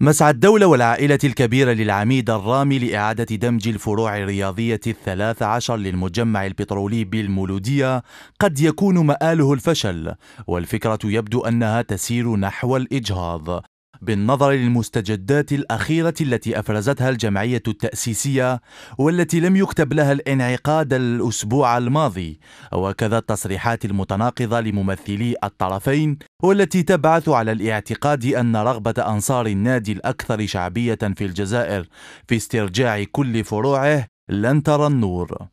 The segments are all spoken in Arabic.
مسعى الدولة والعائلة الكبيرة للعميد الرامي لإعادة دمج الفروع الرياضية الثلاث عشر للمجمع البترولي بالمولودية قد يكون مآله الفشل والفكرة يبدو أنها تسير نحو الإجهاض بالنظر للمستجدات الأخيرة التي أفرزتها الجمعية التأسيسية والتي لم يكتب لها الانعقاد الأسبوع الماضي وكذا التصريحات المتناقضة لممثلي الطرفين والتي تبعث على الاعتقاد أن رغبة أنصار النادي الأكثر شعبية في الجزائر في استرجاع كل فروعه لن ترى النور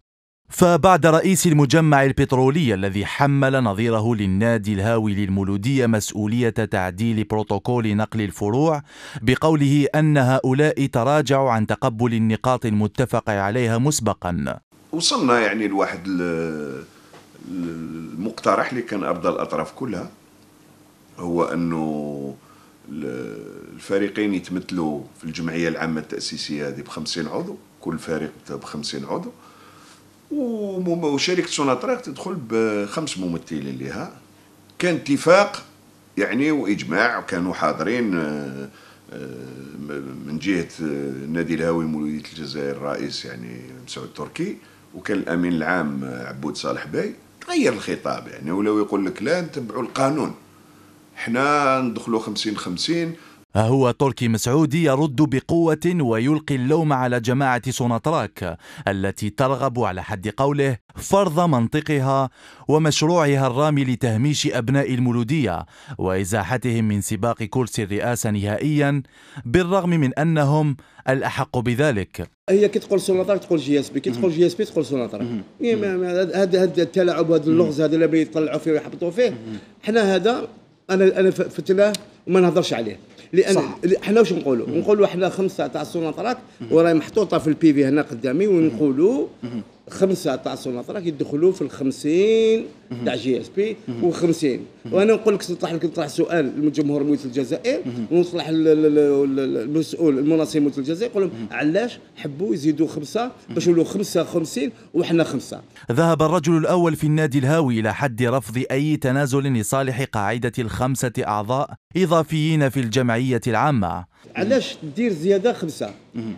فبعد رئيس المجمع البترولي الذي حمل نظيره للنادي الهاوي للمولودية مسؤولية تعديل بروتوكول نقل الفروع بقوله أن هؤلاء تراجعوا عن تقبل النقاط المتفق عليها مسبقا وصلنا يعني لواحد المقترح اللي كان أرضى الأطراف كلها هو أنه الفريقين يتمثلوا في الجمعية العامة التأسيسية هذه بخمسين عضو كل فريق بخمسين عضو وشركه سوناتراك تدخل بخمس ممثلين لها كان اتفاق يعني واجماع كانوا حاضرين آه، آه، من جهه آه، نادي الهاوي مولوديه الجزائر الرئيس يعني مسعود تركي وكان الامين العام عبود صالح باي تغير الخطاب يعني ولاو يقول لك لا نتبعوا القانون حنا ندخلوا 50 50 ها هو تركي مسعودي يرد بقوة ويلقي اللوم على جماعة سوناتراك التي ترغب على حد قوله فرض منطقها ومشروعها الرامي لتهميش أبناء المولودية وإزاحتهم من سباق كرسي الرئاسة نهائيا بالرغم من أنهم الأحق بذلك هي كي تقول سوناتراك تقول جي اس بي كي تقول جي اس بي تقول سوناتراك هذا إيه، هذا التلاعب هذا اللغز هذا اللي يطلعوا فيه ويحبطوا فيه حنا هذا انا انا فتناه وما نهضرش عليه لان حنا واش نقولوا نقولوا حنا خمسه تاع السونطرات وراهي محطوطه في البيفي هنا قدامي ونقولوا خمسه تاع راك يدخلوا في ال 50 تاع جي اس بي و50 وانا نقول لك نطرح لك نطرح سؤال للجمهور مويت الجزائر ونطرح المسؤول المناصب مويت الجزائر يقول لهم علاش حبوا يزيدوا خمسه باش يولوا خمسه 50 وحنا خمسه ذهب الرجل الاول في النادي الهاوي الى حد رفض اي تنازل لصالح قاعده الخمسه اعضاء اضافيين في الجمعيه العامه علاش دير زياده خمسه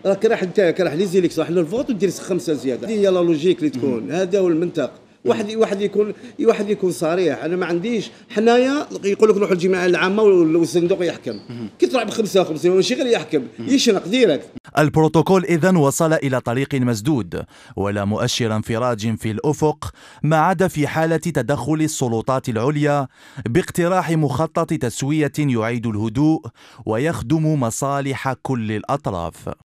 راك راح انت راح لي زيليكسيون راح للفوت ودير خمسه زياده هذه هي لا لوجيك اللي تكون هذا هو المنطق واحد واحد يكون واحد يكون صريح انا ما عنديش حنايا يقول لك روحوا الجماعه العامه والصندوق يحكم كي تلعب 55 ماشي غير يحكم يشنق ديرك البروتوكول اذا وصل الى طريق مسدود ولا مؤشر انفراج في الافق ما عدا في حاله تدخل السلطات العليا باقتراح مخطط تسويه يعيد الهدوء ويخدم مصالح كل الاطراف